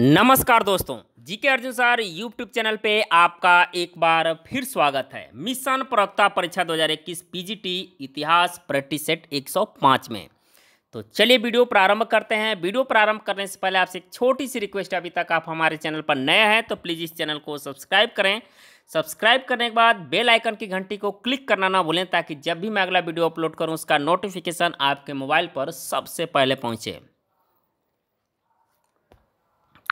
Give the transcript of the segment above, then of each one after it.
नमस्कार दोस्तों GK Arjun sir YouTube channel पे आपका एक बार फिर स्वागत है मिशन प्रवक्ता परीक्षा 2021 पीजीटी इतिहास प्रैक्टिस सेट 105 में तो चलिए वीडियो प्रारंभ करते हैं वीडियो प्रारंभ करने से पहले आपसे एक छोटी सी रिक्वेस्ट अभी तक आप हमारे चैनल पर नए हैं तो प्लीज़ इस चैनल को सब्सक्राइब करें सब्सक्राइब करने के बाद बेल आइकन की घंटी को क्लिक करना ना भूलें ताकि जब भी मैं अगला वीडियो अपलोड करूँ उसका नोटिफिकेशन आपके मोबाइल पर सबसे पहले पहुँचे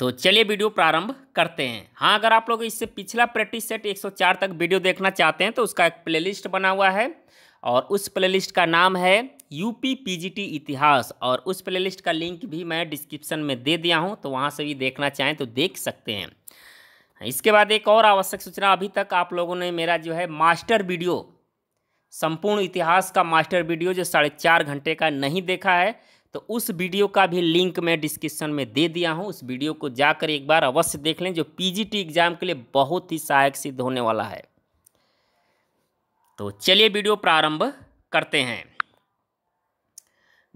तो चलिए वीडियो प्रारंभ करते हैं हाँ अगर आप लोग इससे पिछला प्रैक्टिस सेट 104 तक वीडियो देखना चाहते हैं तो उसका एक प्लेलिस्ट बना हुआ है और उस प्लेलिस्ट का नाम है यूपी पीजीटी इतिहास और उस प्लेलिस्ट का लिंक भी मैं डिस्क्रिप्शन में दे दिया हूँ तो वहाँ से भी देखना चाहें तो देख सकते हैं इसके बाद एक और आवश्यक सूचना अभी तक आप लोगों ने मेरा जो है मास्टर वीडियो संपूर्ण इतिहास का मास्टर वीडियो जो साढ़े चार घंटे का नहीं देखा है तो उस वीडियो का भी लिंक मैं डिस्क्रिप्शन में दे दिया हूँ उस वीडियो को जाकर एक बार अवश्य देख लें जो पीजीटी एग्ज़ाम के लिए बहुत ही सहायक सिद्ध होने वाला है तो चलिए वीडियो प्रारंभ करते हैं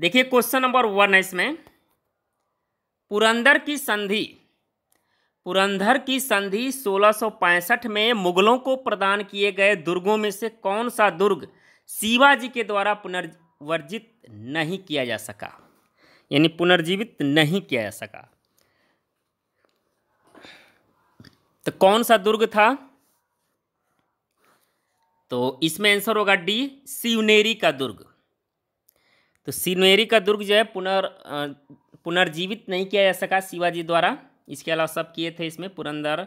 देखिए क्वेश्चन नंबर वन है इसमें पुरंदर की संधि पुरंदर की संधि 1665 में मुगलों को प्रदान किए गए दुर्गों में से कौन सा दुर्ग शिवाजी के द्वारा पुनर्वर्जित नहीं किया जा सका यानी पुनर्जीवित नहीं किया जा सका तो कौन सा दुर्ग था तो इसमें आंसर होगा डी शिवनेरी का दुर्ग तो शिवनेरी का दुर्ग जो है पुनर् पुनर्जीवित नहीं किया जा सका शिवाजी द्वारा इसके अलावा सब किए थे इसमें पुरंदर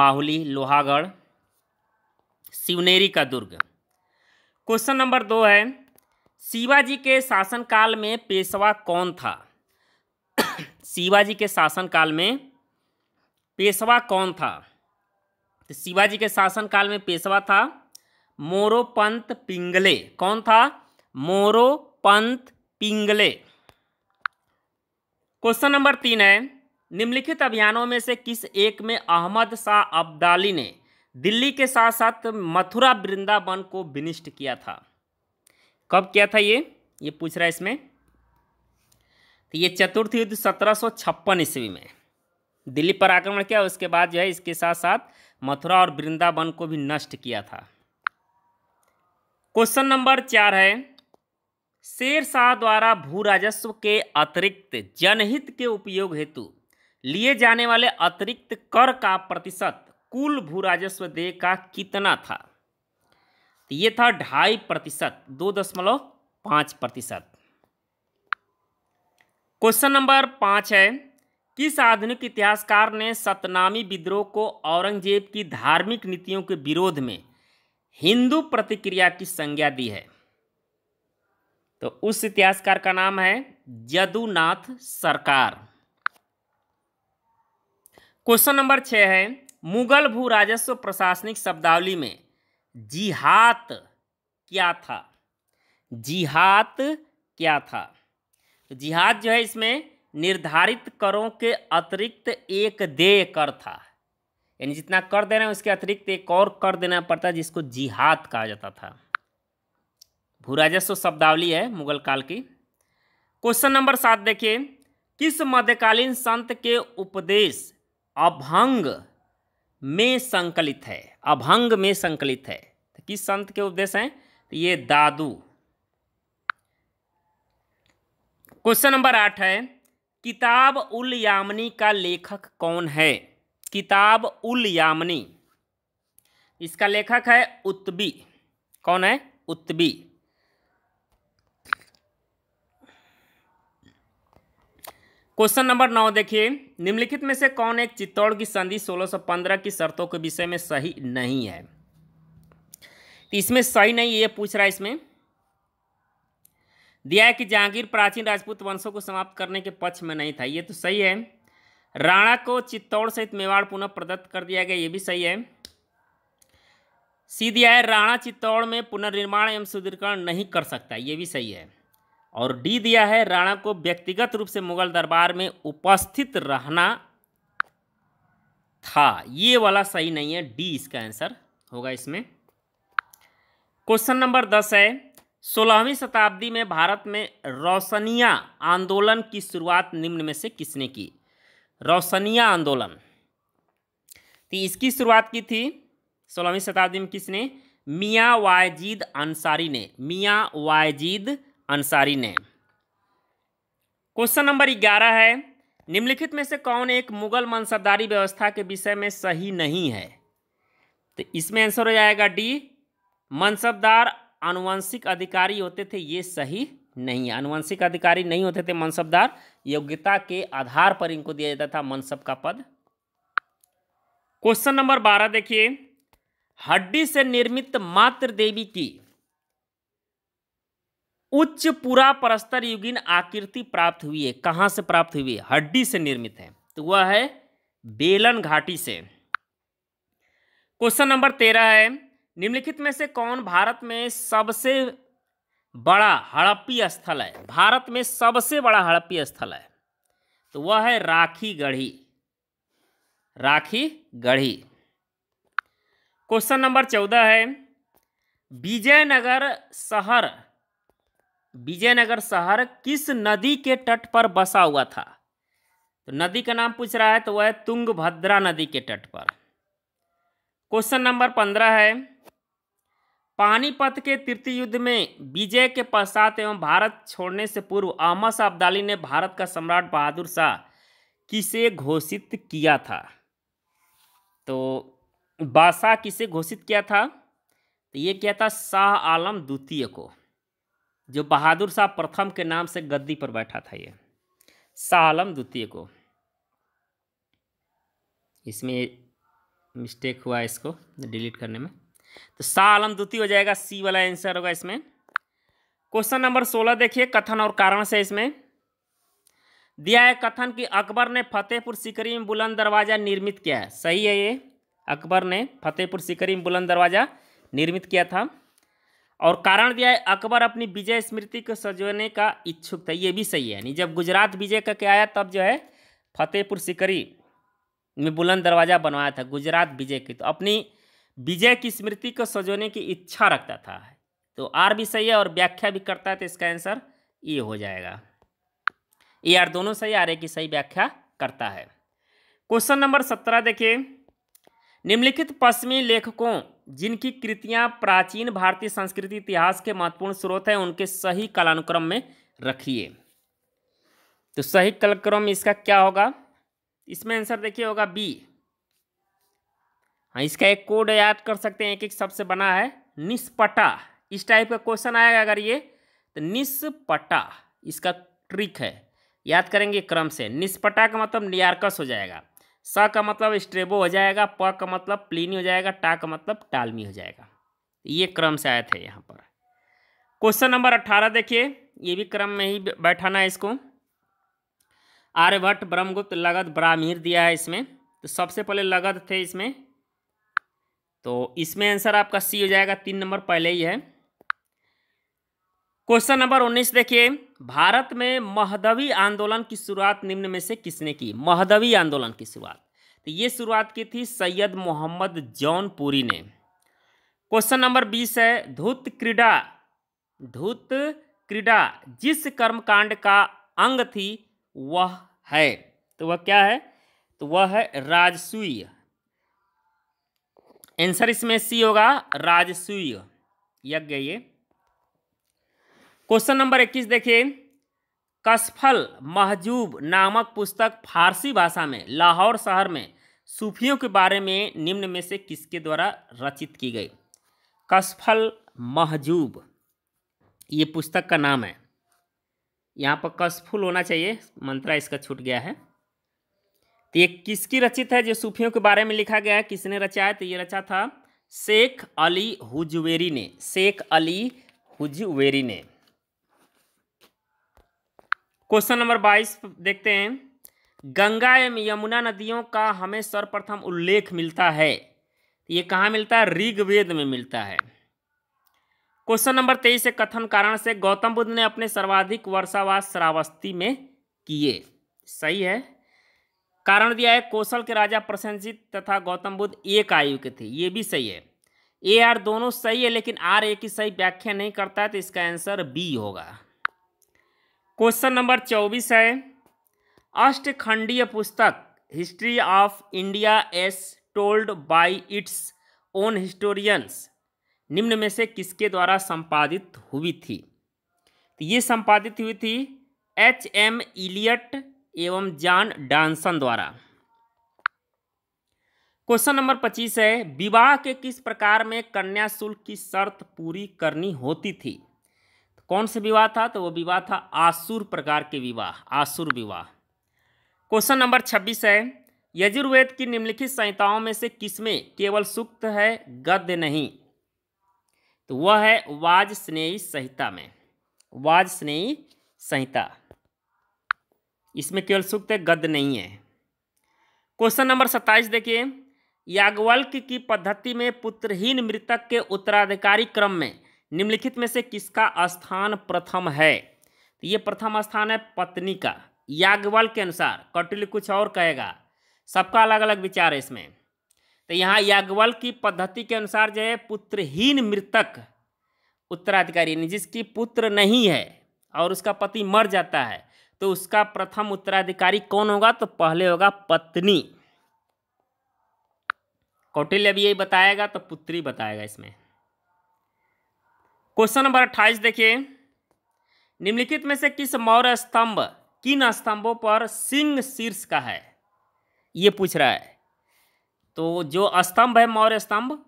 माहुली लोहागढ़ शिवनेरी का दुर्ग क्वेश्चन नंबर दो है शिवाजी के शासनकाल में पेशवा कौन था शिवाजी के शासनकाल में पेशवा कौन था तो शिवाजी के शासनकाल में पेशवा था मोरोपंत पिंगले कौन था मोरोपंत पिंगले क्वेश्चन नंबर तीन है निम्नलिखित अभियानों में से किस एक में अहमद शाह अब्दाली ने दिल्ली के साथ साथ मथुरा वृंदावन को विनिष्ट किया था कब किया था ये ये पूछ रहा है इसमें तो ये चतुर्थ युद्ध सत्रह सौ छप्पन ईस्वी में दिल्ली पर आक्रमण किया उसके बाद जो है इसके साथ साथ मथुरा और वृंदावन को भी नष्ट किया था क्वेश्चन नंबर चार है शेर शाह द्वारा भू राजस्व के अतिरिक्त जनहित के उपयोग हेतु लिए जाने वाले अतिरिक्त कर का प्रतिशत कुल भू राजस्व देय का कितना था तो ये था ढाई प्रतिशत दो दशमलव पाँच प्रतिशत क्वेश्चन नंबर पाँच है किस आधुनिक इतिहासकार ने सतनामी विद्रोह को औरंगजेब की धार्मिक नीतियों के विरोध में हिंदू प्रतिक्रिया की संज्ञा दी है तो उस इतिहासकार का नाम है जदुनाथ सरकार क्वेश्चन नंबर छः है मुगल भू राजस्व प्रशासनिक शब्दावली में जिहात क्या था जिहात क्या था तो जिहाद जो है इसमें निर्धारित करों के अतिरिक्त एक देय कर था यानी जितना कर देना उसके अतिरिक्त एक और कर देना पड़ता जिसको जिहाद कहा जाता था भू राजस्व शब्दावली है मुगल काल की क्वेश्चन नंबर सात देखिए किस मध्यकालीन संत के उपदेश अभंग में संकलित है अभंग में संकलित है तो किस संत के उपदेश हैं तो ये दादू क्वेश्चन नंबर आठ है किताब उल यामनी का लेखक कौन है किताब उल यामनी इसका लेखक है उत्बी कौन है उत्बी क्वेश्चन नंबर नौ देखिए निम्नलिखित में से कौन एक चित्तौड़ की संधि 1615 की शर्तों के विषय में सही नहीं है इसमें सही नहीं ये पूछ रहा है इसमें दिया है कि जहांगीर प्राचीन राजपूत वंशों को समाप्त करने के पक्ष में नहीं था ये तो सही है राणा को चित्तौड़ सहित मेवाड़ पुनः प्रदत्त कर दिया गया ये भी सही है सी दिया है राणा चित्तौड़ में पुनर्निर्माण एवं सुदृढ़ीकरण नहीं कर सकता ये भी सही है और डी दिया है राणा को व्यक्तिगत रूप से मुगल दरबार में उपस्थित रहना था ये वाला सही नहीं है डी इसका आंसर होगा इसमें क्वेश्चन नंबर दस है सोलहवीं शताब्दी में भारत में रोशनिया आंदोलन की शुरुआत निम्न में से किसने की रोशनिया आंदोलन तो इसकी शुरुआत की थी सोलहवीं शताब्दी में किसने मियाँ वायजीद अंसारी ने मियाँ वायजीद अंसारी ने क्वेश्चन नंबर ग्यारह है निम्नलिखित में से कौन एक मुगल मनसबदारी व्यवस्था के विषय में सही नहीं है तो इसमें आंसर हो जाएगा डी मनसबदार अनुवंशिक अधिकारी होते थे ये सही नहीं है अनुवंशिक अधिकारी नहीं होते थे मनसबदार योग्यता के आधार पर इनको दिया जाता था मनसब का पद क्वेश्चन नंबर बारह देखिए हड्डी से निर्मित मातृ देवी की उच्च पुरा परस्तर युगीन आकृति प्राप्त हुई है कहाँ से प्राप्त हुई है हड्डी से निर्मित है तो वह है बेलन घाटी से क्वेश्चन नंबर तेरह है निम्नलिखित में से कौन भारत में सबसे बड़ा हड़प्पी स्थल है भारत में सबसे बड़ा हड़प्पी स्थल है तो वह है राखी गढ़ी राखी गढ़ी क्वेश्चन नंबर चौदह है विजयनगर शहर विजयनगर शहर किस नदी के तट पर बसा हुआ था तो नदी का नाम पूछ रहा है तो वह है तुंगभद्रा नदी के तट पर क्वेश्चन नंबर पंद्रह है पानीपत के तृतीय युद्ध में विजय के पश्चात एवं भारत छोड़ने से पूर्व अहमद शाह अब्दाली ने भारत का सम्राट बहादुर शाह किसे घोषित किया था तो बादशाह किसे घोषित किया था तो ये किया था शाह आलम द्वितीय को जो बहादुर शाह प्रथम के नाम से गद्दी पर बैठा था ये शाह आलम द्वितीय को इसमें मिस्टेक हुआ इसको डिलीट करने में तो शाह आलम द्वितीय हो जाएगा सी वाला आंसर होगा इसमें क्वेश्चन नंबर सोलह देखिए कथन और कारण से इसमें दिया है कथन कि अकबर ने फतेहपुर सिकरी में बुलंद दरवाज़ा निर्मित किया है सही है ये अकबर ने फतेहपुर सिकरी में बुलंद दरवाज़ा निर्मित किया था और कारण दिया है अकबर अपनी विजय स्मृति को सजोने का इच्छुक था ये भी सही है नहीं जब गुजरात विजय करके आया तब जो है फतेहपुर सिकरी में बुलंद दरवाज़ा बनवाया था गुजरात विजय की तो अपनी विजय की स्मृति को सजोने की इच्छा रखता था तो आर भी सही है और व्याख्या भी करता है तो इसका आंसर ए हो जाएगा ए आर दोनों सही आर ए की सही व्याख्या करता है क्वेश्चन नंबर सत्रह देखिए निम्नलिखित पश्चिमी लेखकों जिनकी कृतियां प्राचीन भारतीय संस्कृति इतिहास के महत्वपूर्ण स्रोत हैं उनके सही कालानुक्रम में रखिए तो सही कालक्रम इसका क्या होगा इसमें आंसर देखिए होगा बी हाँ इसका एक कोड याद कर सकते हैं एक एक शब्द से बना है निष्पटा इस टाइप का क्वेश्चन आएगा अगर ये तो निष्पटा इसका ट्रिक है याद करेंगे क्रम से निष्पटा का मतलब नियारकस हो जाएगा स का मतलब स्ट्रेबो हो जाएगा प का मतलब प्लीनी हो जाएगा टा का मतलब टालमी हो जाएगा ये क्रम से आए थे यहाँ पर क्वेश्चन नंबर अट्ठारह देखिए ये भी क्रम में ही बैठाना है इसको आर्यभट्ट ब्रह्मगुप्त लगत ब्राह्मीर दिया है इसमें तो सबसे पहले लगत थे इसमें तो इसमें आंसर आपका सी हो जाएगा तीन नंबर पहले ही है क्वेश्चन नंबर उन्नीस देखिए भारत में महदवी आंदोलन की शुरुआत निम्न में से किसने की महदवी आंदोलन की शुरुआत तो ये शुरुआत की थी सैयद मोहम्मद जौनपुरी ने क्वेश्चन नंबर बीस है धूत क्रीडा धूत क्रीडा जिस कर्मकांड का अंग थी वह है तो वह क्या है तो वह है राजसूय आंसर इसमें सी होगा राजसूय यज्ञ ये क्वेश्चन नंबर इक्कीस देखिए कसफल महजूब नामक पुस्तक फारसी भाषा में लाहौर शहर में सूफियों के बारे में निम्न में से किसके द्वारा रचित की गई कसफल महजूब ये पुस्तक का नाम है यहाँ पर कसफुल होना चाहिए मंत्रा इसका छूट गया है तो ये किसकी रचित है जो सूफियों के बारे में लिखा गया है किसने रचा है तो ये रचा था शेख अली हुजवेरी ने शेख अली हुजवेरी ने क्वेश्चन नंबर बाईस देखते हैं गंगा एवं यमुना नदियों का हमें सर्वप्रथम उल्लेख मिलता है ये कहाँ मिलता है ऋग्वेद में मिलता है क्वेश्चन नंबर तेईस से कथन कारण से गौतम बुद्ध ने अपने सर्वाधिक वर्षावास श्रावस्ती में किए सही है कारण दिया है कौशल के राजा प्रसन्नजीत तथा गौतम बुद्ध एक आयु के थे ये भी सही है ए आर दोनों सही है लेकिन आर ए की सही व्याख्या नहीं करता है तो इसका आंसर बी होगा क्वेश्चन नंबर चौबीस है अष्टखंडीय पुस्तक history of India as told by its own historians निम्न में से किसके द्वारा संपादित हुई थी तो ये संपादित हुई थी एच एम इलियट एवं जॉन डांसन द्वारा क्वेश्चन नंबर पच्चीस है विवाह के किस प्रकार में कन्या शुल्क की शर्त पूरी करनी होती थी कौन से विवाह था तो वो विवाह था आसुर प्रकार के विवाह आसुर विवाह क्वेश्चन नंबर छब्बीस है यजुर्वेद की निम्नलिखित संहिताओं में से किसमें केवल सुक्त है गद्य नहीं तो वह है वाज स्नेही संहिता में वाज स्नेही संहिता इसमें केवल सुक्त है गद्य नहीं है क्वेश्चन नंबर सत्ताईस देखिए याग्वल्क की पद्धति में पुत्रहीन मृतक के उत्तराधिकारी क्रम में निम्नलिखित में से किसका स्थान प्रथम है तो ये प्रथम स्थान है पत्नी का याग्वल के अनुसार कौटिल्य कुछ और कहेगा सबका अलग अलग विचार है इसमें तो यहाँ याज्ञवल की पद्धति के अनुसार जो है पुत्रहीन मृतक उत्तराधिकारी जिसकी पुत्र नहीं है और उसका पति मर जाता है तो उसका प्रथम उत्तराधिकारी कौन होगा तो पहले होगा पत्नी कौटिल्य भी यही बताएगा तो पुत्री बताएगा इसमें क्वेश्चन नंबर अट्ठाईस देखिए निम्नलिखित में से किस मौर्य स्तंभ किन स्तंभों पर सिंह शीर्ष का है ये पूछ रहा है तो जो स्तंभ है मौर्य स्तंभ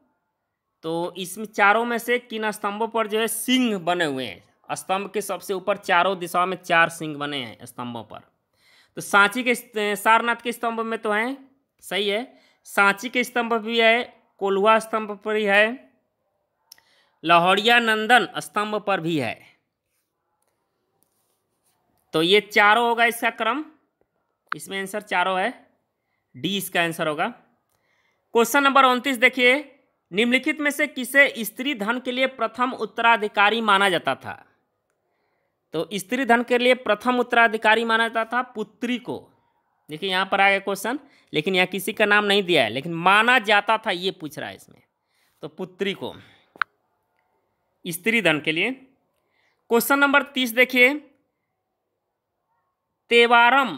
तो इसमें चारों में से किन स्तंभों पर जो है सिंह बने हुए हैं स्तंभ के सबसे ऊपर चारों दिशाओं में चार सिंह बने हैं स्तंभों पर तो सांची के सारनाथ के स्तंभ में तो हैं सही है सांची के स्तंभ भी है कोल्हुआ स्तंभ पर ही है लाहौरिया नंदन स्तंभ पर भी है तो ये चारों होगा इसका क्रम इसमें आंसर चारों है डी इसका आंसर होगा क्वेश्चन नंबर उनतीस देखिए निम्नलिखित में से किसे स्त्री धन के लिए प्रथम उत्तराधिकारी माना जाता था तो स्त्री धन के लिए प्रथम उत्तराधिकारी माना जाता था पुत्री को देखिए यहाँ पर आ गया क्वेश्चन लेकिन यहाँ किसी का नाम नहीं दिया है लेकिन माना जाता था ये पूछ रहा है इसमें तो पुत्री को स्त्री धन के लिए क्वेश्चन नंबर तीस देखिए तेवारम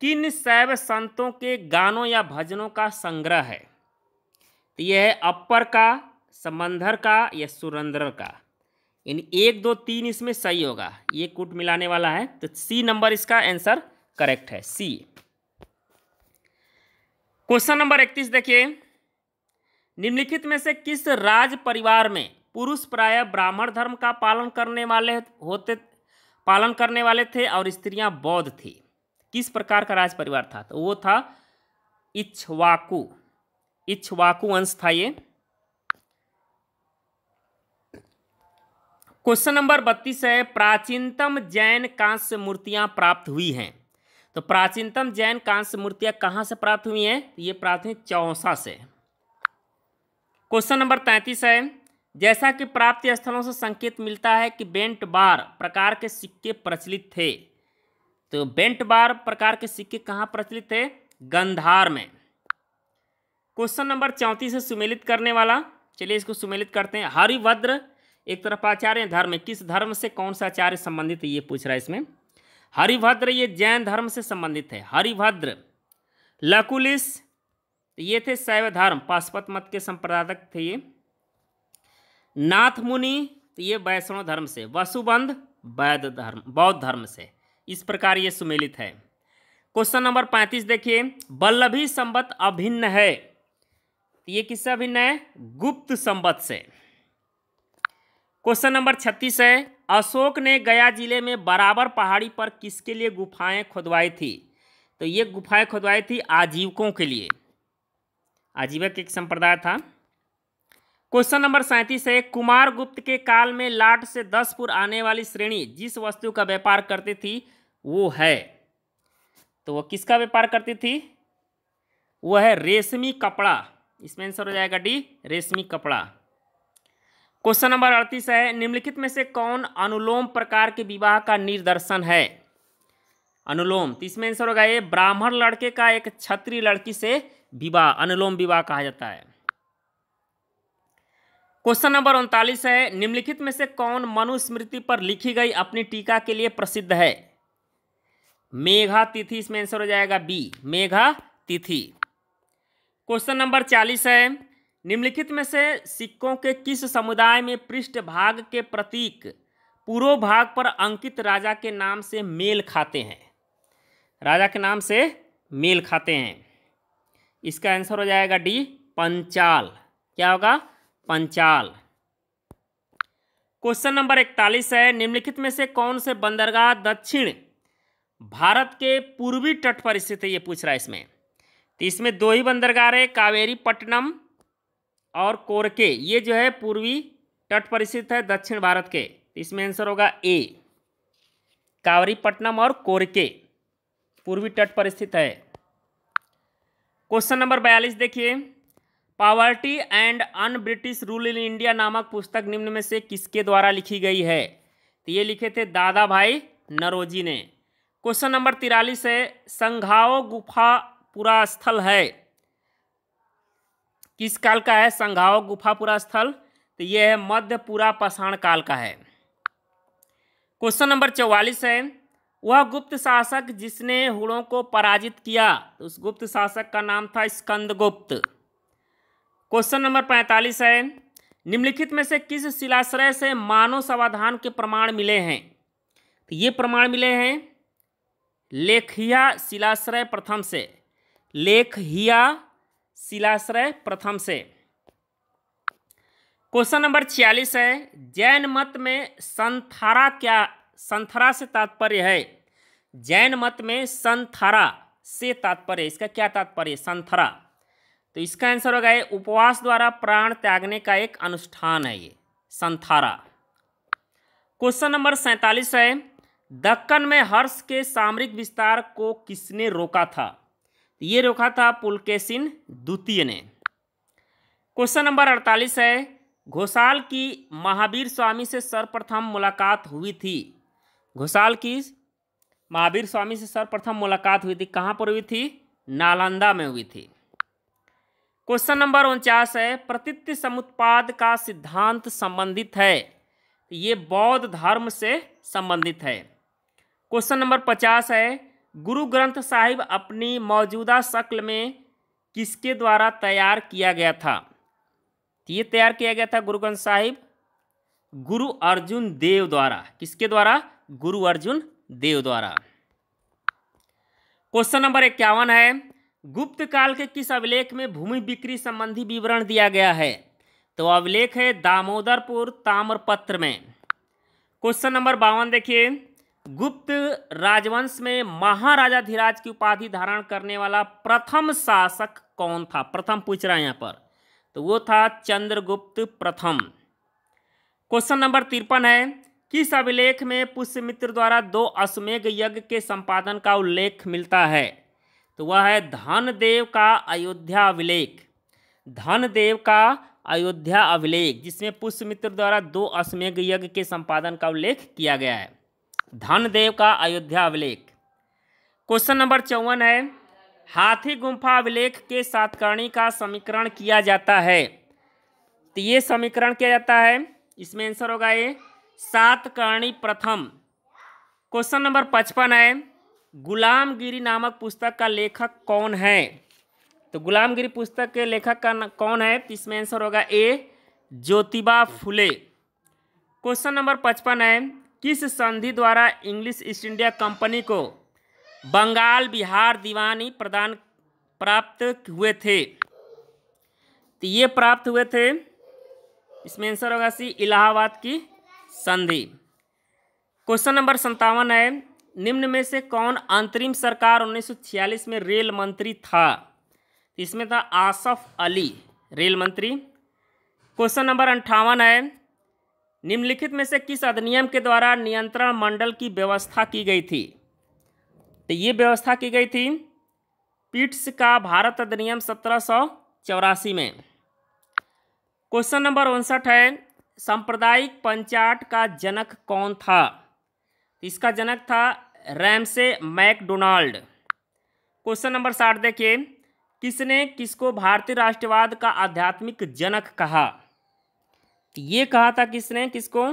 किन शैव संतों के गानों या भजनों का संग्रह है तो यह है अपर का समंदर का या सुरेंद्र का इन एक दो तीन इसमें सही होगा ये कुट मिलाने वाला है तो सी नंबर इसका आंसर करेक्ट है सी क्वेश्चन नंबर इकतीस देखिए निम्नलिखित में से किस राज परिवार में पुरुष प्राय ब्राह्मण धर्म का पालन करने वाले होते पालन करने वाले थे और स्त्रियां बौद्ध थी किस प्रकार का राज परिवार था तो वो था इच्छवाकु इच्छवाकु वंश था ये क्वेश्चन नंबर बत्तीस है प्राचीनतम जैन कांस्य मूर्तियां प्राप्त हुई हैं तो प्राचीनतम जैन कांस्य मूर्तियां कहां से प्राप्त हुई हैं ये प्राप्त हुई चौसा से क्वेश्चन नंबर तैंतीस है जैसा कि प्राप्त स्थलों से संकेत मिलता है कि बेंट बार प्रकार के सिक्के प्रचलित थे तो बेंट बार प्रकार के सिक्के कहाँ प्रचलित थे गंधार में क्वेश्चन नंबर चौंतीस से सुमेलित करने वाला चलिए इसको सुमेलित करते हैं हरिभद्र एक तरफ आचार्य धर्म किस धर्म से कौन सा आचार्य संबंधित है ये पूछ रहा है इसमें हरिभद्र ये जैन धर्म से संबंधित है हरिभद्र लकुलिस ये थे शैव धर्म पाशुपत मत के संप्रदायक थे ये नाथ मुनि तो ये वैष्णव धर्म से वसुबंध वैद धर्म बौद्ध धर्म से इस प्रकार ये सुमेलित है क्वेश्चन नंबर पैंतीस देखिए बल्लभी संबत अभिन्न है तो ये किससे अभिन्न है गुप्त संबत से क्वेश्चन नंबर छत्तीस है अशोक ने गया जिले में बराबर पहाड़ी पर किसके लिए गुफाएं खुदवाई थी तो ये गुफाएं खुदवाई थी आजीवकों के लिए आजीवक एक संप्रदाय था क्वेश्चन नंबर सैंतीस है कुमार गुप्त के काल में लाट से दसपुर आने वाली श्रेणी जिस वस्तु का व्यापार करती थी वो है तो वह किसका व्यापार करती थी वह है रेशमी कपड़ा इसमें आंसर हो जाएगा डी रेशमी कपड़ा क्वेश्चन नंबर अड़तीस है निम्नलिखित में से कौन अनुलोम प्रकार के विवाह का निर्दर्शन है अनुलोम तो इसमें आंसर होगा ये ब्राह्मण लड़के का एक छत्री लड़की से विवाह अनुलोम विवाह कहा जाता है क्वेश्चन नंबर उनतालीस है निम्नलिखित में से कौन मनुस्मृति पर लिखी गई अपनी टीका के लिए प्रसिद्ध है मेघा तिथि इसमें आंसर हो जाएगा बी मेघा तिथि क्वेश्चन नंबर चालीस है निम्नलिखित में से सिक्कों के किस समुदाय में पृष्ठ भाग के प्रतीक पूर्व भाग पर अंकित राजा के नाम से मेल खाते हैं राजा के नाम से मेल खाते हैं इसका आंसर हो जाएगा डी पंचाल क्या होगा पंचाल क्वेश्चन नंबर इकतालीस है निम्नलिखित में से कौन से बंदरगाह दक्षिण भारत के पूर्वी तट पर स्थित है ये पूछ रहा है इसमें तो इसमें दो ही बंदरगाह है कावेरी पट्टनम और कोरके ये जो है पूर्वी तट पर स्थित है दक्षिण भारत के तो इसमें आंसर होगा ए पट्टनम और कोरके पूर्वी तट पर स्थित है क्वेश्चन नंबर बयालीस देखिए poverty and un British rule in India नामक पुस्तक निम्न में से किसके द्वारा लिखी गई है तो ये लिखे थे दादा भाई नरोजी ने क्वेश्चन नंबर तिरालीस है संघाओ गुफा पूरा स्थल है किस काल का है संघाओ गुफापुरा स्थल तो यह है मध्यपुरा पाषाण काल का है क्वेश्चन नंबर चौवालीस है वह गुप्त शासक जिसने हुड़ों को पराजित किया तो उस गुप्त शासक का नाम था स्कंदगुप्त क्वेश्चन नंबर पैंतालीस है निम्नलिखित में से किस शिलाश्रय से मानव समाधान के प्रमाण मिले हैं तो ये प्रमाण मिले हैं लेखिया शिलाश्रय प्रथम से लेखिया शिलाश्रय प्रथम से क्वेश्चन नंबर छियालीस है जैन मत में संथारा क्या संथारा से तात्पर्य है जैन मत में संथारा से तात्पर्य इसका क्या तात्पर्य संथरा तो इसका आंसर होगा ये उपवास द्वारा प्राण त्यागने का एक अनुष्ठान है ये संथारा क्वेश्चन नंबर सैंतालीस है दक्कन में हर्ष के सामरिक विस्तार को किसने रोका था तो ये रोका था पुलकेसिन द्वितीय ने क्वेश्चन नंबर अड़तालीस है घोषाल की महावीर स्वामी से सर्वप्रथम मुलाकात हुई थी घोषाल की महावीर स्वामी से सर्वप्रथम मुलाकात हुई थी कहाँ पर हुई थी नालंदा में हुई थी क्वेश्चन नंबर उनचास है प्रतित्य समुत्पाद का सिद्धांत संबंधित है तो ये बौद्ध धर्म से संबंधित है क्वेश्चन नंबर पचास है गुरु ग्रंथ साहिब अपनी मौजूदा शक्ल में किसके द्वारा तैयार किया गया था तो ये तैयार किया गया था गुरु ग्रंथ साहिब गुरु अर्जुन देव द्वारा किसके द्वारा गुरु अर्जुन देव द्वारा क्वेश्चन नंबर इक्यावन है गुप्त काल के किस अभिलेख में भूमि बिक्री संबंधी विवरण दिया गया है तो अभिलेख है दामोदरपुर ताम्रपत्र में क्वेश्चन नंबर बावन देखिए गुप्त राजवंश में महाराजा धीराज की उपाधि धारण करने वाला प्रथम शासक कौन था प्रथम पूछ रहा है यहाँ पर तो वो था चंद्रगुप्त प्रथम क्वेश्चन नंबर तिरपन है किस अभिलेख में पुष्यमित्र द्वारा दो अश्वमेघ यज्ञ के संपादन का उल्लेख मिलता है तो वह है धनदेव का अयोध्या अभिलेख धनदेव का अयोध्या अभिलेख जिसमें पुष्यमित्र द्वारा दो अश्वमेघ यज्ञ के संपादन का उल्लेख किया गया है धनदेव का अयोध्या अभिलेख क्वेश्चन नंबर चौवन है हाथी गुम्फा अभिलेख के सातकर्णी का समीकरण किया जाता है तो ये समीकरण किया जाता है इसमें आंसर होगा ये सातकर्णी प्रथम क्वेश्चन नंबर पचपन है गुलामगिरी नामक पुस्तक का लेखक कौन है तो गुलामगिरी पुस्तक के लेखक का कौन है तो इसमें आंसर होगा A Jyotiba Phule question number पचपन है किस संधि द्वारा इंग्लिश ईस्ट इंडिया कंपनी को बंगाल बिहार दीवानी प्रदान प्राप्त हुए थे तो ये प्राप्त हुए थे इसमें आंसर होगा सी इलाहाबाद की संधि क्वेश्चन नंबर संतावन है निम्न में से कौन अंतरिम सरकार 1946 में रेल मंत्री था इसमें था आसफ अली रेल मंत्री क्वेश्चन नंबर अंठावन है निम्नलिखित में से किस अधिनियम के द्वारा नियंत्रण मंडल की व्यवस्था की गई थी तो ये व्यवस्था की गई थी पिट्स का भारत अधिनियम सत्रह में क्वेश्चन नंबर उनसठ है सांप्रदायिक पंचाट का जनक कौन था तो इसका जनक था रैमसे मैकडोनाल्ड क्वेश्चन नंबर साठ देखिए किसने किसको भारतीय राष्ट्रवाद का आध्यात्मिक जनक कहा तो ये कहा था किसने किसको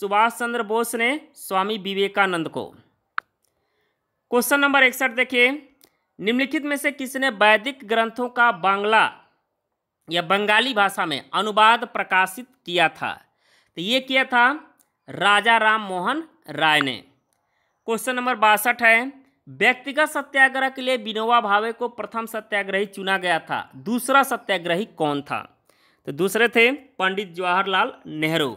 सुभाष चंद्र बोस ने स्वामी विवेकानंद को क्वेश्चन नंबर इकसठ देखिए निम्नलिखित में से किसने वैदिक ग्रंथों का बांग्ला या बंगाली भाषा में अनुवाद प्रकाशित किया था तो ये किया था राजा राम मोहन राय ने क्वेश्चन नंबर बासठ है व्यक्तिगत सत्याग्रह के लिए विनोबा भावे को प्रथम सत्याग्रही चुना गया था दूसरा सत्याग्रही कौन था तो दूसरे थे पंडित जवाहरलाल नेहरू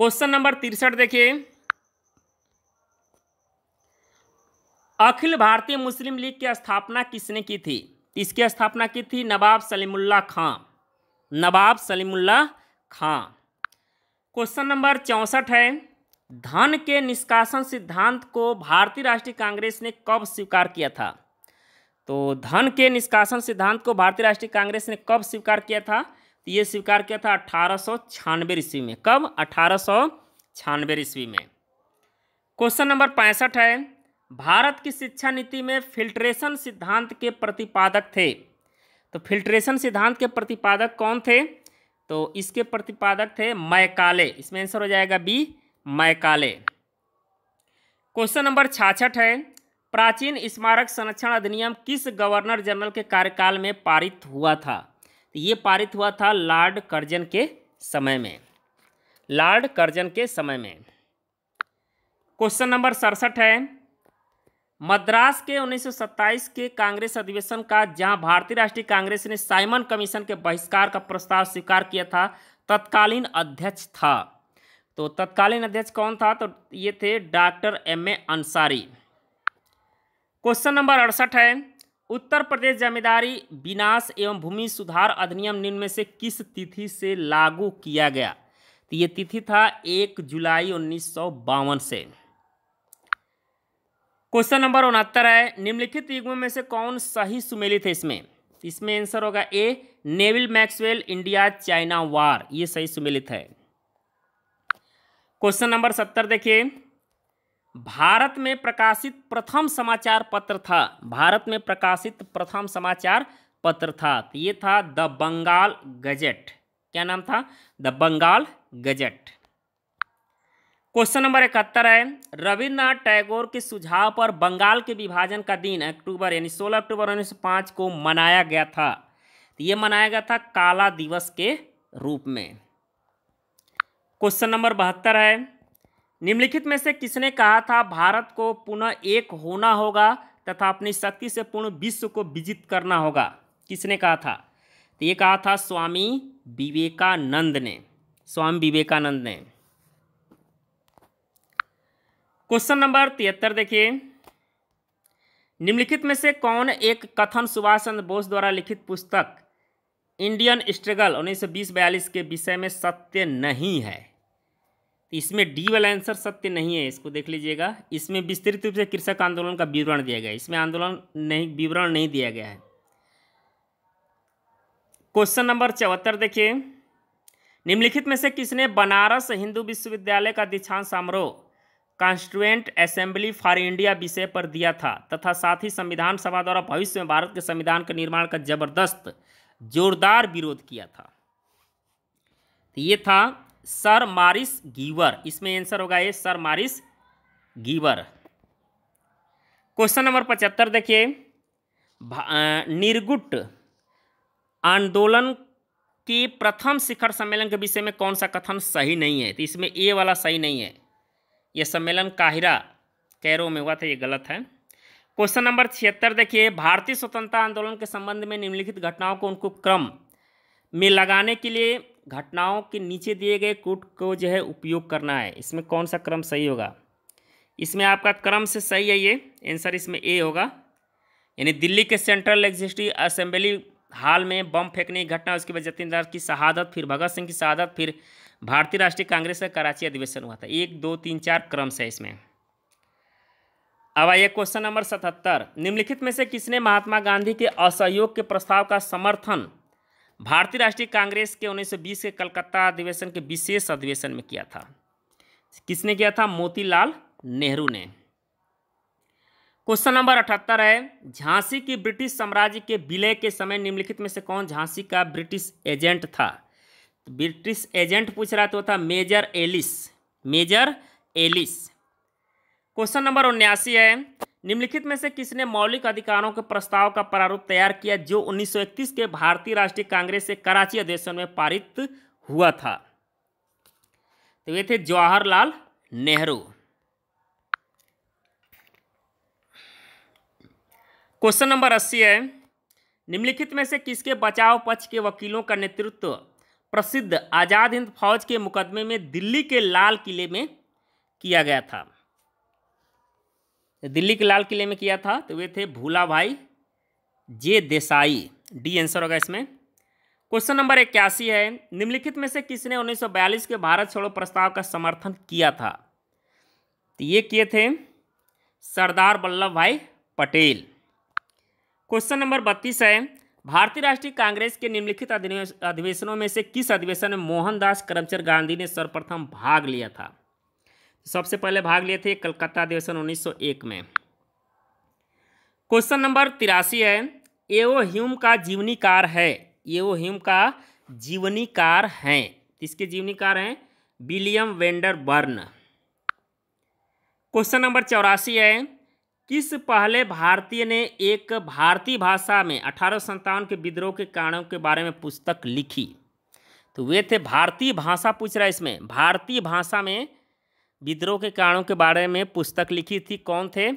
क्वेश्चन नंबर तिरसठ देखिए अखिल भारतीय मुस्लिम लीग की स्थापना किसने की थी इसकी स्थापना की थी नवाब सलीमुल्ला खां नवाब सलीमुल्ला खां क्वेश्चन नंबर चौंसठ है धन के निष्कासन सिद्धांत को भारतीय राष्ट्रीय कांग्रेस ने कब स्वीकार किया था तो धन के निष्कासन सिद्धांत को भारतीय राष्ट्रीय कांग्रेस ने कब स्वीकार किया था तो ये स्वीकार किया था अठारह ईस्वी में कब अठारह ईस्वी में क्वेश्चन नंबर पैंसठ है भारत की शिक्षा नीति में फिल्ट्रेशन सिद्धांत के प्रतिपादक थे तो फिल्ट्रेशन सिद्धांत के प्रतिपादक कौन थे तो इसके प्रतिपादक थे मैकाले इसमें आंसर हो जाएगा बी मैकाले क्वेश्चन नंबर छाछठ है प्राचीन स्मारक संरक्षण अधिनियम किस गवर्नर जनरल के कार्यकाल में पारित हुआ था तो ये पारित हुआ था लॉर्ड कर्जन के समय में लॉर्ड कर्जन के समय में क्वेश्चन नंबर सड़सठ है मद्रास के 1927 के कांग्रेस अधिवेशन का जहां भारतीय राष्ट्रीय कांग्रेस ने साइमन कमीशन के बहिष्कार का प्रस्ताव स्वीकार किया था तत्कालीन अध्यक्ष था तो तत्कालीन अध्यक्ष कौन था तो ये थे doctor M A Ansari question number अड़सठ है उत्तर प्रदेश जमींदारी विनाश एवं भूमि सुधार अधिनियम निम्न में से किस तिथि से लागू किया गया तो ये तिथि था एक जुलाई उन्नीस से क्वेश्चन नंबर उनहत्तर है निम्नलिखित युग्मों में से कौन सही सुमेलित है इसमें इसमें आंसर होगा A Neville Maxwell India China war ये सही सुमेलित है क्वेश्चन नंबर सत्तर देखिए भारत में प्रकाशित प्रथम समाचार पत्र था भारत में प्रकाशित प्रथम समाचार पत्र था तो ये था द बंगाल गजट क्या नाम था the Bengal gazette question number इकहत्तर है रविन्द्रनाथ टैगोर के सुझाव पर बंगाल के विभाजन का दिन अक्टूबर यानी 16 अक्टूबर उन्नीस को मनाया गया था तो ये मनाया गया था काला दिवस के रूप में क्वेश्चन नंबर बहत्तर है निम्नलिखित में से किसने कहा था भारत को पुनः एक होना होगा तथा अपनी शक्ति से पूर्ण विश्व को विजित करना होगा किसने कहा था तो ये कहा था स्वामी विवेकानंद ने स्वामी विवेकानंद ने क्वेश्चन नंबर तिहत्तर देखिए निम्नलिखित में से कौन एक कथन सुभाष चंद्र बोस द्वारा लिखित पुस्तक इंडियन स्ट्रगल उन्नीस सौ बीस बयालीस के विषय में सत्य नहीं है इसमें डी वाला आंसर सत्य नहीं है इसको देख लीजिएगा इसमें विस्तृत रूप से कृषक आंदोलन का विवरण दिया गया है इसमें आंदोलन नहीं विवरण नहीं दिया गया है क्वेश्चन नंबर चौहत्तर देखिए निम्नलिखित में से किसने बनारस हिंदू विश्वविद्यालय का दीक्षांत समारोह कॉन्स्टिट्यूएंट असेंबली फॉर इंडिया विषय पर दिया था तथा साथ ही संविधान सभा द्वारा भविष्य में भारत के संविधान के निर्माण का जबरदस्त जोरदार विरोध किया था तो ये था सर मारिस गीवर इसमें आंसर होगा ये सर मारिस गीवर क्वेश्चन नंबर पचहत्तर देखिए निर्गुट आंदोलन के प्रथम शिखर सम्मेलन के विषय में कौन सा कथन सही नहीं है तो इसमें ए वाला सही नहीं है ये सम्मेलन काहिरा कैरो में हुआ था ये गलत है क्वेश्चन नंबर छिहत्तर देखिए भारतीय स्वतंत्रता आंदोलन के संबंध में निम्नलिखित घटनाओं को उनको क्रम में लगाने के लिए घटनाओं के नीचे दिए गए कूट को जो है उपयोग करना है इसमें कौन सा क्रम सही होगा इसमें आपका क्रम से सही है ये आंसर इसमें ए होगा यानी दिल्ली के सेंट्रल एग्जिस्टिव असेंबली हाल में बम फेंकने की घटना उसके बाद जतिंदर की शहादत फिर भगत सिंह की शहादत फिर भारतीय राष्ट्रीय कांग्रेस का कराची अधिवेशन हुआ था एक दो तीन चार क्रम से इसमें अब आइए क्वेश्चन नंबर सतहत्तर निम्नलिखित में से किसने महात्मा गांधी के असहयोग के प्रस्ताव का समर्थन भारतीय राष्ट्रीय कांग्रेस के 1920 के कलकत्ता अधिवेशन के विशेष अधिवेशन में किया था किसने किया था मोतीलाल नेहरू ने क्वेश्चन नंबर अठहत्तर है झांसी की ब्रिटिश साम्राज्य के विलय के समय निम्नलिखित में से कौन झांसी का ब्रिटिश एजेंट था ब्रिटिश एजेंट पूछ रहा तो था major Ellis major Ellis question number उन्यासी है निम्नलिखित में से किसने मौलिक अधिकारों के प्रस्ताव का प्रारूप तैयार किया जो 1931 के भारतीय राष्ट्रीय कांग्रेस से कराची अधिवेशन में पारित हुआ था तो ये थे जवाहरलाल नेहरू क्वेश्चन नंबर अस्सी है निम्नलिखित में से किसके बचाव पक्ष के वकीलों का नेतृत्व प्रसिद्ध आज़ाद हिंद फौज के मुकदमे में दिल्ली के लाल किले में किया गया था दिल्ली के लाल किले में किया था तो वे थे भूला भाई जे देसाई डी आंसर होगा इसमें क्वेश्चन नंबर इक्यासी है निम्नलिखित में से किसने 1942 के भारत छोड़ो प्रस्ताव का समर्थन किया था तो ये किए थे सरदार वल्लभ भाई पटेल क्वेश्चन नंबर बत्तीस है भारतीय राष्ट्रीय कांग्रेस के निम्नलिखित अधिवेशनों में से किस अधिवेशन में मोहनदास करमचंद गांधी ने सर्वप्रथम भाग लिया था सबसे पहले भाग लिए थे कलकत्ता अधिवेशन 1901 में क्वेश्चन नंबर तिरासी है एओ ह्यूम का जीवनीकार है एओ ह्यूम का जीवनीकार हैं किसके जीवनीकार हैं William Wedderburn question number चौरासी है किस पहले भारतीय ने एक भारतीय भाषा में अठारह के विद्रोह के कारणों के बारे में पुस्तक लिखी तो वे थे भारतीय भाषा पूछ रहा है इसमें भारतीय भाषा में विद्रोह के कारणों के बारे में पुस्तक लिखी थी कौन थे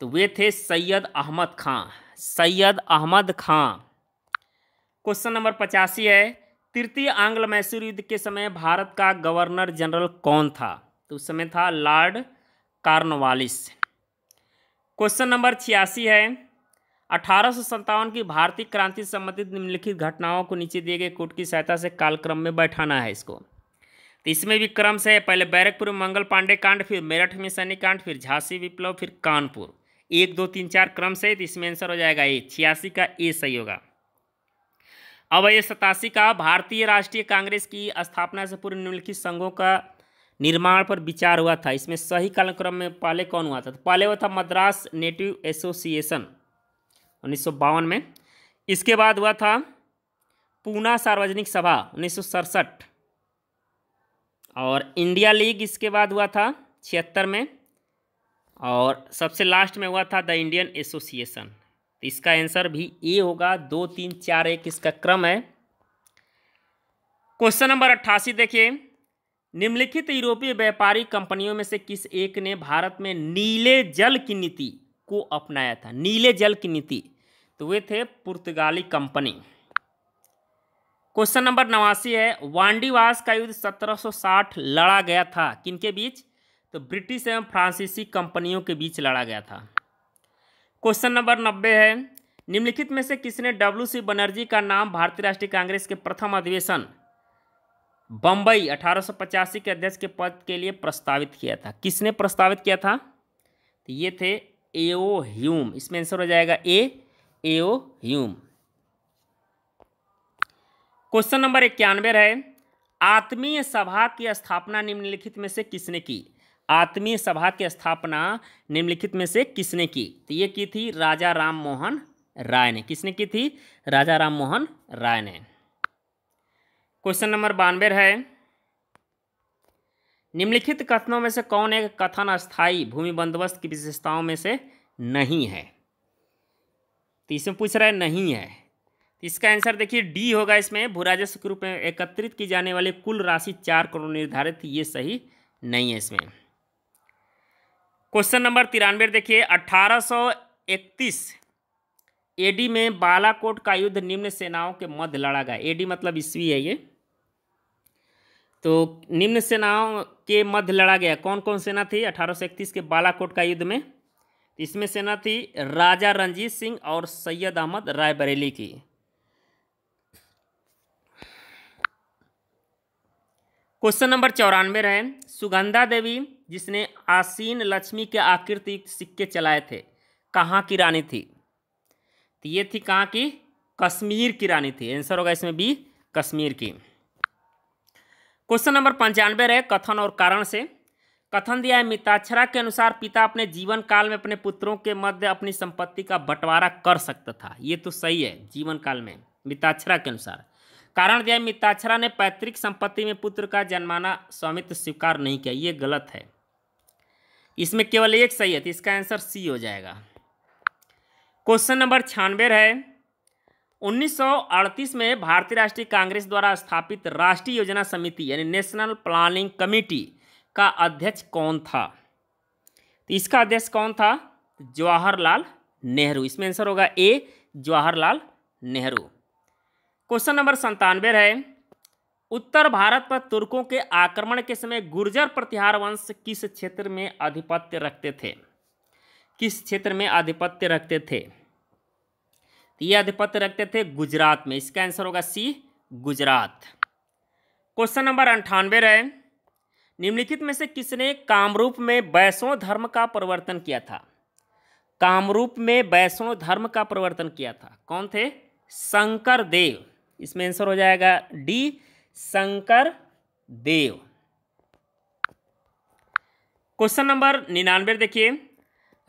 तो वे थे सैयद अहमद खां सैयद अहमद खां क्वेश्चन नंबर पचासी है तृतीय आंग्ल मैसूर युद्ध के समय भारत का गवर्नर जनरल कौन था तो उस समय था लॉर्ड कार्नवालिस क्वेश्चन नंबर छियासी है अठारह की भारतीय क्रांति संबंधित निम्नलिखित घटनाओं को नीचे दिए गए कोट की सहायता से कालक्रम में बैठाना है इसको तो इसमें भी क्रम से पहले बैरकपुर में मंगल पांडे कांड फिर मेरठ में सैनिक कांड फिर झांसी विप्लव फिर कानपुर एक दो तीन चार क्रम से तो इसमें आंसर हो जाएगा ए छियासी का ए सही होगा अब ये सतासी का भारतीय राष्ट्रीय कांग्रेस की स्थापना से पूर्व निम्नलिखित संघों का निर्माण पर विचार हुआ था इसमें सही कालक्रम में पहले कौन हुआ था तो पहले हुआ था मद्रास नेटिव एसोसिएशन उन्नीस में इसके बाद हुआ था पूना सार्वजनिक सभा उन्नीस और इंडिया लीग इसके बाद हुआ था छिहत्तर में और सबसे लास्ट में हुआ था द इंडियन एसोसिएशन तो इसका आंसर भी ए होगा दो तीन चार एक इसका क्रम है क्वेश्चन नंबर अट्ठासी देखिए निम्नलिखित यूरोपीय व्यापारी कंपनियों में से किस एक ने भारत में नीले जल की नीति को अपनाया था नीले जल की नीति तो वे थे पुर्तगाली कंपनी क्वेश्चन नंबर नवासी है वांडीवास का युद्ध 1760 लड़ा गया था किनके बीच तो ब्रिटिश एवं फ्रांसीसी कंपनियों के बीच लड़ा गया था क्वेश्चन नंबर नब्बे है निम्नलिखित में से किसने डब्ल्यू सी बनर्जी का नाम भारतीय राष्ट्रीय कांग्रेस के प्रथम अधिवेशन बम्बई अठारह के अध्यक्ष के पद के लिए प्रस्तावित किया था किसने प्रस्तावित किया था तो ये थे एओ ह्यूम इसमें आंसर हो जाएगा A A O Hume question number इक्यानवे रहे आत्मीय सभा की स्थापना निम्नलिखित में से किसने की आत्मीय सभा की स्थापना निम्नलिखित में से किसने की तो ये की थी राजा राम मोहन राय ने किसने की थी राजा राम मोहन राय ने क्वेश्चन नंबर बानवे है निम्नलिखित कथनों में से कौन एक कथन अस्थाई भूमि बंदोबस्त की विशेषताओं में से नहीं है तो इसमें पूछ रहा है नहीं है तो इसका आंसर देखिए डी होगा इसमें भू राजस्व के रूप में एकत्रित की जाने वाली कुल राशि चार करोड़ निर्धारित ये सही नहीं है इसमें क्वेश्चन नंबर तिरानवे देखिए अठारह सौ इकतीस एडी में बालाकोट का युद्ध निम्न सेनाओं के मध्य लड़ा गया एडी मतलब ईस्वी है ये तो निम्न सेनाओं के मध्य लड़ा गया कौन कौन सेना थी अठारह के बालाकोट का युद्ध में इसमें सेना थी राजा रंजीत सिंह और सैयद अहमद रायबरेली की क्वेश्चन नंबर चौरानवे रहे सुगंधा देवी जिसने आसीन लक्ष्मी के आकृति सिक्के चलाए थे कहाँ की रानी थी तो ये थी कहाँ की कश्मीर की रानी थी आंसर होगा इसमें बी कश्मीर की क्वेश्चन नंबर पंचानवे रहे कथन और कारण से कथन दिया है मिताक्षरा के अनुसार पिता अपने जीवन काल में अपने पुत्रों के मध्य अपनी संपत्ति का बंटवारा कर सकता था ये तो सही है जीवन काल में मिताक्षरा के अनुसार कारण दिया है मिताक्षरा ने पैतृक संपत्ति में पुत्र का जन्माना स्वामित्व स्वीकार नहीं किया ये गलत है इसमें केवल एक सही है तो इसका आंसर सी हो जाएगा क्वेश्चन नंबर छियानवे रहे 1938 में भारतीय राष्ट्रीय कांग्रेस द्वारा स्थापित राष्ट्रीय योजना समिति यानी नेशनल प्लानिंग कमेटी का अध्यक्ष कौन था तो इसका अध्यक्ष कौन था जवाहरलाल नेहरू इसमें आंसर होगा A Jawaharlal Nehru question number संतानवे है उत्तर भारत पर तुर्कों के आक्रमण के समय गुर्जर प्रतिहार वंश किस क्षेत्र में आधिपत्य रखते थे किस क्षेत्र में आधिपत्य रखते थे तो ये अधिपत्य रखते थे गुजरात में इसका आंसर होगा सी गुजरात क्वेश्चन नंबर अंठानवे रहे निम्नलिखित में से किसने कामरूप में बैसों धर्म का परिवर्तन किया था कामरूप में बैसों धर्म का परिवर्तन किया था कौन थे शंकर देव इसमें आंसर हो जाएगा D Shankar Dev question number निन्यानवे देखिए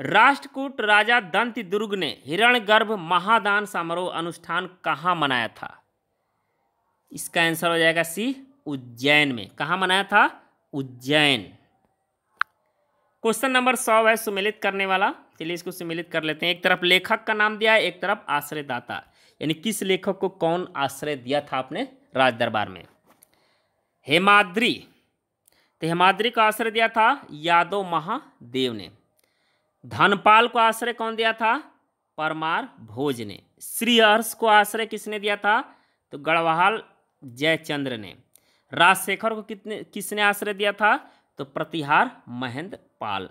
राष्ट्रकूट राजा दंत दुर्ग ने हिरणगर्भ महादान समारोह अनुष्ठान कहाँ मनाया था इसका आंसर हो जाएगा सी उज्जैन में कहाँ मनाया था उज्जैन क्वेश्चन नंबर सौ है सुमिलित करने वाला चलिए इसको सुमिलित कर लेते हैं एक तरफ लेखक का नाम दिया है एक तरफ आश्रयदाता यानी किस लेखक को कौन आश्रय दिया था आपने राज दरबार में हेमाद्री तो हेमाद्री का आश्रय दिया था यादव महादेव ने धनपाल को आश्रय कौन दिया था परमार भोज ने श्रीहर्ष को आश्रय किसने दिया था तो गढ़वाल जयचंद्र ने राजशेखर को कितने किसने आश्रय दिया था तो प्रतिहार महेंद्र पाल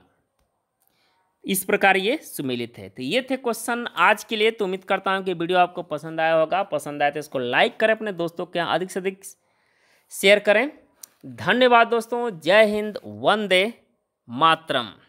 इस प्रकार ये सुमिलित है तो ये थे क्वेश्चन आज के लिए तो उम्मीद करता हूँ कि वीडियो आपको पसंद आया होगा पसंद आया तो इसको लाइक करें अपने दोस्तों के यहाँ अधिक से अधिक शेयर करें धन्यवाद दोस्तों जय हिंद वंदे मातरम